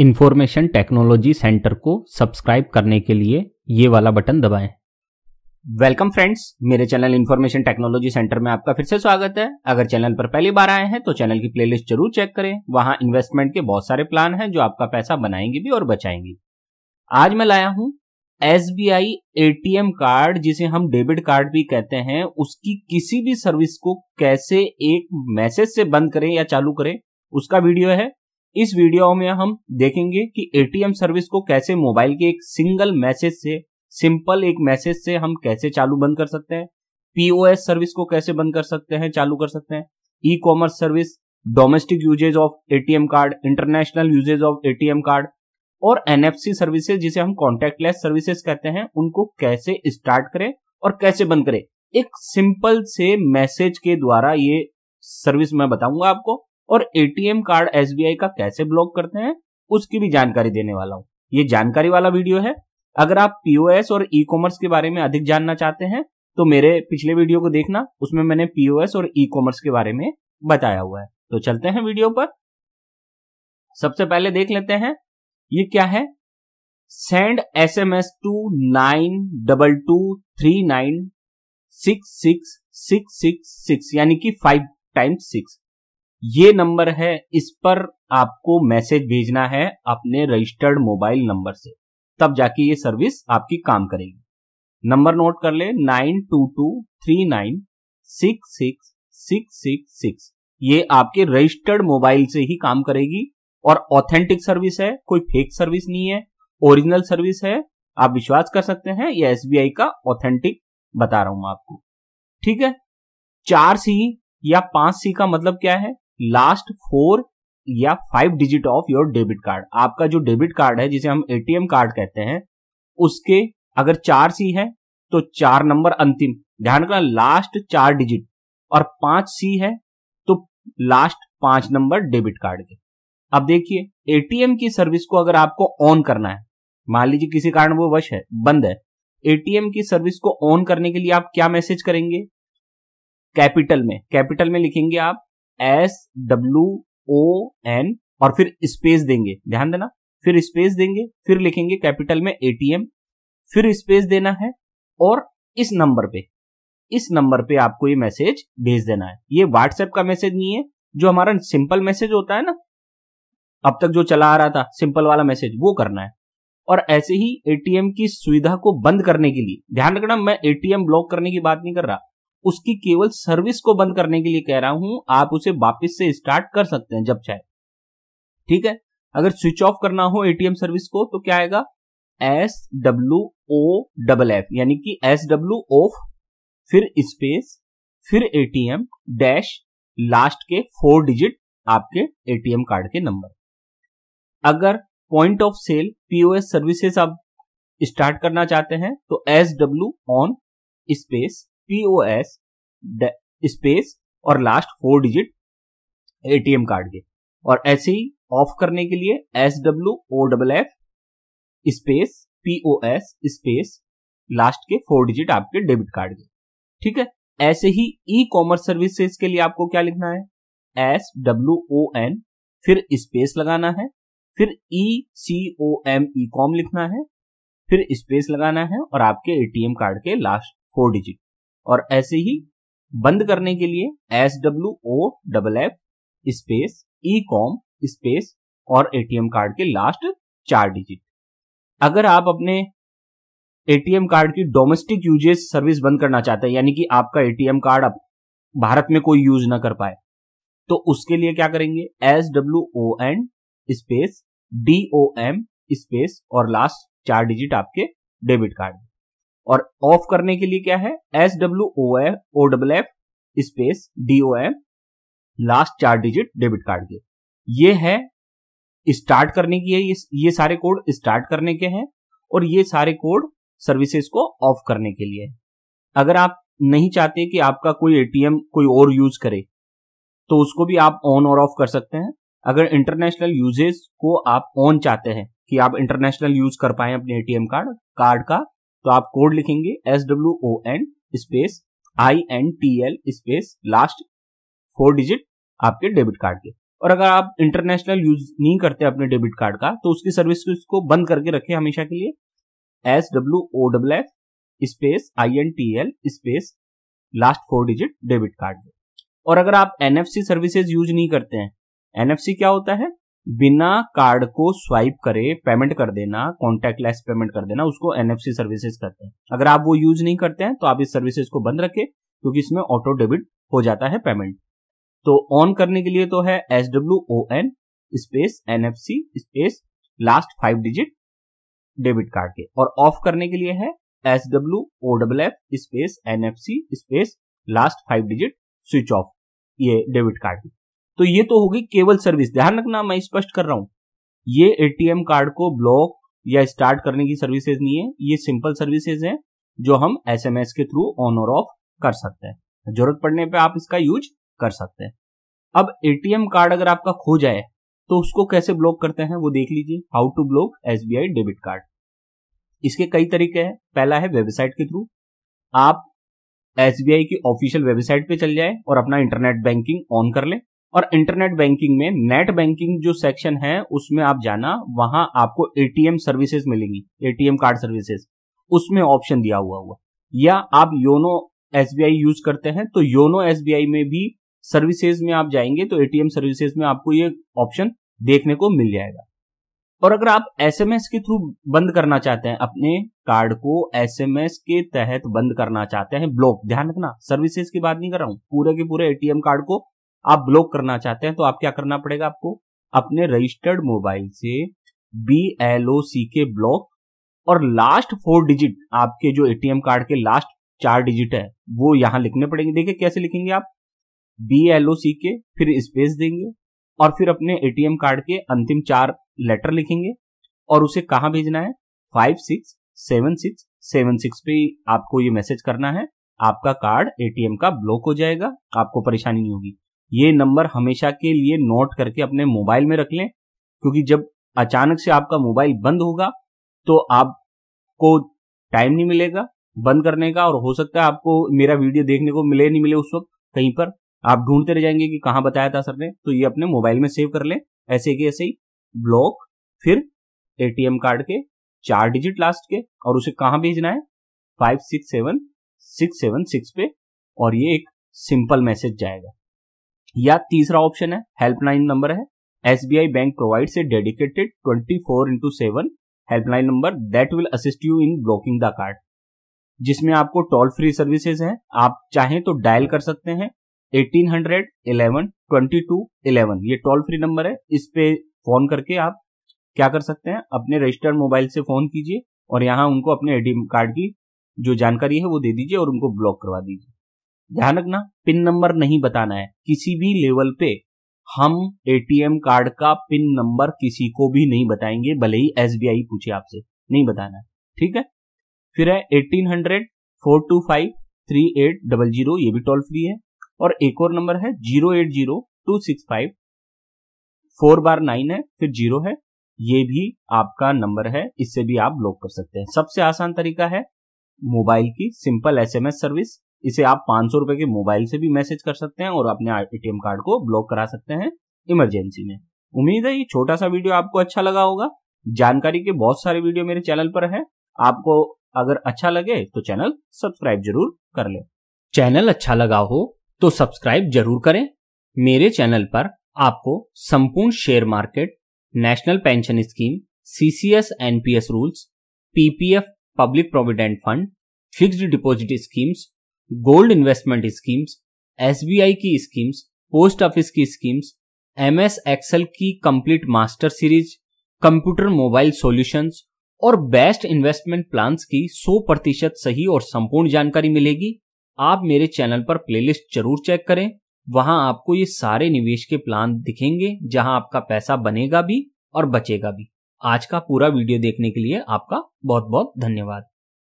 information technology center को subscribe करने के लिए ये वाला बटन दबाएं वेलकम फ्रेंड्स मेरे चैनल इन्फॉर्मेशन टेक्नोलॉजी सेंटर में आपका फिर से स्वागत है अगर चैनल पर पहली बार आए हैं तो चैनल की प्लेलिस्ट जरूर चेक करें वहां इन्वेस्टमेंट के बहुत सारे प्लान हैं जो आपका पैसा बनाएंगे भी और बचाएंगे आज मैं लाया हूं एस बी आई कार्ड जिसे हम डेबिट कार्ड भी कहते हैं उसकी किसी भी सर्विस को कैसे एक मैसेज से बंद करें या चालू करें उसका वीडियो है इस वीडियो में हम देखेंगे कि एटीएम सर्विस को कैसे मोबाइल के एक सिंगल मैसेज से सिंपल एक मैसेज से हम कैसे चालू बंद कर सकते हैं पीओएस सर्विस को कैसे बंद कर सकते हैं चालू कर सकते हैं E commerce service domestic usage of ATM card international usage of ATM card और एनएफसी सर्विसेज जिसे हम कॉन्टेक्ट सर्विसेज कहते हैं उनको कैसे स्टार्ट करें और कैसे बंद करें एक सिंपल से मैसेज के द्वारा ये सर्विस मैं बताऊंगा आपको और एटीएम कार्ड एसबीआई का कैसे ब्लॉक करते हैं उसकी भी जानकारी देने वाला हूँ ये जानकारी वाला वीडियो है अगर आप पीओएस और ई कॉमर्स के बारे में अधिक जानना चाहते हैं तो मेरे पिछले वीडियो को देखना उसमें मैंने पीओएस और ई कॉमर्स के बारे में बताया हुआ है तो चलते हैं वीडियो पर सबसे पहले देख लेते हैं ये क्या है send S M S to nine double two three nine six six six six six यानी कि फाइव टाइम्स सिक्स ये नंबर है इस पर आपको मैसेज भेजना है अपने रजिस्टर्ड मोबाइल नंबर से तब जाके ये सर्विस आपकी काम करेगी नंबर नोट कर ले nine two two three nine six six six six six ये आपके रजिस्टर्ड मोबाइल से ही काम करेगी और ऑथेंटिक सर्विस है कोई फेक सर्विस नहीं है ओरिजिनल सर्विस है आप विश्वास कर सकते हैं यह एसबीआई का ऑथेंटिक बता रहा हूं आपको ठीक है चार सी या पांच सी का मतलब क्या है लास्ट फोर या five digit of your debit card आपका जो डेबिट कार्ड है जिसे हम एटीएम कार्ड कहते हैं उसके अगर चार सी है तो चार नंबर अंतिम ध्यान रखना लास्ट चार डिजिट और पांच सी है तो लास्ट पांच नंबर डेबिट कार्ड के अब देखिए एटीएम की सर्विस को अगर आपको ऑन करना है मान लीजिए किसी कारण वो वश है बंद है एटीएम की सर्विस को ऑन करने के लिए आप क्या मैसेज करेंगे कैपिटल में कैपिटल में लिखेंगे आप एस डब्ल्यू ओ एन और फिर स्पेस देंगे ध्यान देना फिर स्पेस देंगे फिर लिखेंगे कैपिटल में एटीएम फिर स्पेस देना है और इस नंबर पे इस नंबर पे आपको ये मैसेज भेज देना है ये व्हाट्सएप का मैसेज नहीं है जो हमारा सिंपल मैसेज होता है ना अब तक जो चला आ रहा था सिंपल वाला मैसेज वो करना है और ऐसे ही एटीएम की सुविधा को बंद करने के लिए ध्यान रखना मैं एटीएम ब्लॉक करने की बात नहीं कर रहा उसकी केवल सर्विस को बंद करने के लिए कह रहा हूं आप उसे वापस से स्टार्ट कर सकते हैं जब चाहे ठीक है अगर स्विच ऑफ करना हो एटीएम सर्विस को तो क्या आएगा S W O double F यानी कि एस डब्ल्यू ऑफ फिर स्पेस फिर एटीएम डैश लास्ट के फोर डिजिट आपके एटीएम कार्ड के नंबर अगर point of sale POS services आप स्टार्ट करना चाहते हैं तो S W on space P O S space और last four digit ATM card के और ऐसे ही ऑफ करने के लिए S W O double F space P O S space last के फोर डिजिट आपके डेबिट कार्ड के ठीक है ऐसे ही ई कॉमर्स सर्विसेज के लिए आपको क्या लिखना है एस डब्ल्यू ओ एन फिर स्पेस लगाना है फिर ई सी ओ एम ई कॉम लिखना है फिर स्पेस लगाना है और आपके एटीएम कार्ड के लास्ट फोर डिजिट और ऐसे ही बंद करने के लिए S W O double F space E com space और एटीएम कार्ड के लास्ट चार डिजिट अगर आप अपने एटीएम कार्ड की डोमेस्टिक यूजेज सर्विस बंद करना चाहते हैं यानी कि आपका एटीएम कार्ड अब भारत में कोई यूज ना कर पाए तो उसके लिए क्या करेंगे S W O N space D O M space और लास्ट चार डिजिट आपके डेबिट कार्ड और ऑफ करने के लिए क्या है S W O O double F space D O M last चार डिजिट डेबिट कार्ड के ये है स्टार्ट करने की है ये, सारे कोड स्टार्ट करने के हैं और ये सारे कोड सर्विसेज को ऑफ करने के लिए है अगर आप नहीं चाहते कि आपका कोई एटीएम कोई और यूज करे तो उसको भी आप ऑन और ऑफ कर सकते हैं अगर इंटरनेशनल यूजेज को आप ऑन चाहते हैं कि आप इंटरनेशनल यूज कर पाए अपने एटीएम कार्ड कार्ड का तो आप कोड लिखेंगे S W O N space I N T L space last four digit आपके डेबिट कार्ड के और अगर आप इंटरनेशनल यूज नहीं करते अपने डेबिट कार्ड का तो उसकी सर्विस को बंद करके रखें हमेशा के लिए S W O double F space I N T L space last four digit debit card और अगर आप एनएफसी सर्विसेज यूज नहीं करते हैं एनएफसी क्या होता है बिना कार्ड को स्वाइप करे पेमेंट कर देना कॉन्टेक्ट लेस पेमेंट कर देना उसको एनएफसी सर्विसेज करते हैं अगर आप वो यूज नहीं करते हैं तो आप इस सर्विसेज को बंद रखें क्योंकि इसमें ऑटो डेबिट हो जाता है पेमेंट तो ऑन करने के लिए तो है S W O N space N F C space last five digit debit card के और ऑफ करने के लिए है S W O double F space N F C space last five digit switch off ये डेबिट कार्ड की तो ये तो होगी केवल सर्विस ध्यान रखना मैं स्पष्ट कर रहा हूं ये एटीएम कार्ड को ब्लॉक या स्टार्ट करने की सर्विसेज नहीं है ये सिंपल सर्विसेज है जो हम एसएमएस के थ्रू ऑन और ऑफ कर सकते हैं जरूरत पड़ने पे आप इसका यूज कर सकते हैं अब एटीएम कार्ड अगर आपका खो जाए तो उसको कैसे ब्लॉक करते हैं वो देख लीजिए how to block SBI debit card इसके कई तरीके हैं पहला है वेबसाइट के थ्रू आप एसबीआई की ऑफिशियल वेबसाइट पे चल जाए और अपना इंटरनेट बैंकिंग ऑन कर ले और इंटरनेट बैंकिंग में नेट बैंकिंग जो सेक्शन है उसमें आप जाना वहां आपको एटीएम सर्विसेज मिलेंगी एटीएम कार्ड सर्विसेज उसमें ऑप्शन दिया हुआ हुआ या आप योनो एस यूज करते हैं तो योनो एस में भी सर्विसेज में आप जाएंगे तो एटीएम सर्विसेज में आपको ये ऑप्शन देखने को मिल जाएगा और अगर आप एसएमएस के थ्रू बंद करना चाहते हैं अपने कार्ड को एसएमएस के तहत बंद करना चाहते हैं ब्लॉक ध्यान रखना सर्विसेज की बात नहीं कर रहा हूं पूरे के पूरे एटीएम कार्ड को आप ब्लॉक करना चाहते हैं तो आप क्या करना पड़ेगा आपको अपने रजिस्टर्ड मोबाइल से बी एल ओ सी के ब्लॉक और लास्ट फोर डिजिट आपके जो एटीएम कार्ड के लास्ट चार डिजिट है वो यहां लिखने पड़ेंगे देखिए कैसे लिखेंगे आप बी एल ओ सी के फिर स्पेस देंगे और फिर अपने एटीएम कार्ड के अंतिम चार लेटर लिखेंगे और उसे कहां भेजना है five six seven six seven six पे आपको ये मैसेज करना है आपका कार्ड एटीएम का ब्लॉक हो जाएगा आपको परेशानी नहीं होगी ये नंबर हमेशा के लिए नोट करके अपने मोबाइल में रख लें क्योंकि जब अचानक से आपका मोबाइल बंद होगा तो आपको टाइम नहीं मिलेगा बंद करने का और हो सकता है आपको मेरा वीडियो देखने को मिले नहीं मिले उस वक्त कहीं पर आप ढूंढते रह जाएंगे कि कहाँ बताया था सर ने तो ये अपने मोबाइल में सेव कर लें ऐसे के ऐसे ही ब्लॉक फिर एटीएम कार्ड के चार डिजिट लास्ट के और उसे कहाँ भेजना है five six seven six seven six पे और ये एक सिंपल मैसेज जाएगा या तीसरा ऑप्शन है हेल्पलाइन नंबर है SBI bank provides a dedicated 24 four into seven helpline number that will assist you in blocking the card जिसमें आपको टोल फ्री सर्विसेज हैं आप चाहें तो डायल कर सकते हैं 1800 ट्वेंटी टू इलेवन ये टोल फ्री नंबर है इस पे फोन करके आप क्या कर सकते हैं अपने रजिस्टर्ड मोबाइल से फोन कीजिए और यहाँ उनको अपने एटीएम कार्ड की जो जानकारी है वो दे दीजिए और उनको ब्लॉक करवा दीजिए ध्यान रखना पिन नंबर नहीं बताना है किसी भी लेवल पे हम एटीएम कार्ड का पिन नंबर किसी को भी नहीं बताएंगे भले ही एसबीआई पूछे आपसे नहीं बताना है ठीक है फिर है eighteen hundred four two five three eight double zero ये भी टोल फ्री है और एक और नंबर है zero eight zero two six five four बार नाइन है फिर जीरो है ये भी आपका नंबर है इससे भी आप ब्लॉक कर सकते हैं सबसे आसान तरीका है मोबाइल की सिंपल एसएमएस सर्विस इसे आप पांच सौ रुपए के मोबाइल से भी मैसेज कर सकते हैं और अपने एटीएम कार्ड को ब्लॉक करा सकते हैं इमरजेंसी में उम्मीद है ये छोटा सा वीडियो आपको अच्छा लगा होगा जानकारी के बहुत सारे वीडियो मेरे चैनल पर है आपको अगर अच्छा लगे तो चैनल सब्सक्राइब जरूर कर ले चैनल अच्छा लगा हो तो सब्सक्राइब जरूर करें मेरे चैनल पर आपको संपूर्ण share market national pension scheme CCS NPS rules PPF public provident fund fixed deposit schemes gold investment schemes S की स्कीम्स पोस्ट ऑफिस की स्कीम्स एम एस एक्सएल की complete master series computer mobile solutions और best investment plans की 100 प्रतिशत सही और संपूर्ण जानकारी मिलेगी आप मेरे चैनल पर प्लेलिस्ट जरूर चेक करें वहां आपको ये सारे निवेश के प्लान दिखेंगे जहां आपका पैसा बनेगा भी और बचेगा भी आज का पूरा वीडियो देखने के लिए आपका बहुत बहुत धन्यवाद